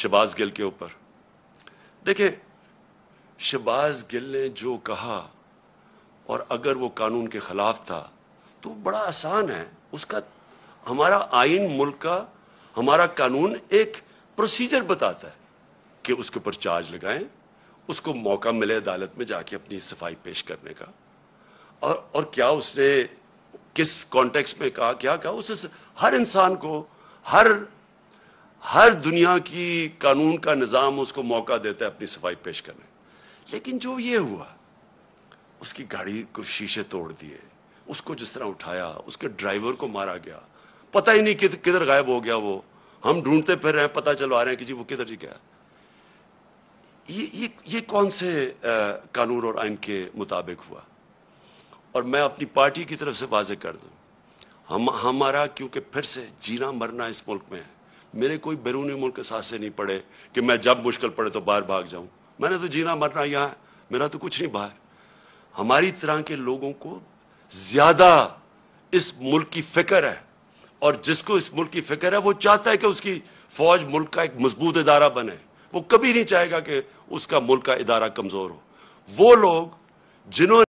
शबाज गिल के ऊपर देखे शबाज गिल ने जो कहा और अगर वो कानून के खिलाफ था तो बड़ा आसान है उसका हमारा आइन मुल्क का हमारा कानून एक प्रोसीजर बताता है कि उसके ऊपर चार्ज लगाएं उसको मौका मिले अदालत में जाके अपनी सफाई पेश करने का और और क्या उसने किस कॉन्टेक्स्ट में कहा क्या कहा उस हर इंसान को हर हर दुनिया की कानून का निज़ाम उसको मौका देता है अपनी सफाई पेश करने लेकिन जो ये हुआ उसकी गाड़ी को शीशे तोड़ दिए उसको जिस तरह उठाया उसके ड्राइवर को मारा गया पता ही नहीं कि, किधर गायब हो गया वो हम ढूंढते फिर रहे हैं पता चलवा रहे हैं कि जी वो किधर जी गया ये ये ये कौन से आ, कानून और आइन के मुताबिक हुआ और मैं अपनी पार्टी की तरफ से वाजे कर दूं हम हमारा क्योंकि फिर से जीना मरना इस मुल्क में है मेरे कोई बैरूनी मुल्क के साथ से नहीं पड़े कि मैं जब मुश्किल पड़े तो बाहर भाग जाऊं मैंने तो जीना मरना यहां मेरा तो कुछ नहीं बाहर हमारी तरह के लोगों को ज्यादा इस मुल्क की फिक्र है और जिसको इस मुल्क की फिक्र है वो चाहता है कि उसकी फौज मुल्क का एक मजबूत इदारा बने वो कभी नहीं चाहेगा कि उसका मुल्क का इदारा कमजोर हो वो लोग जिन्होंने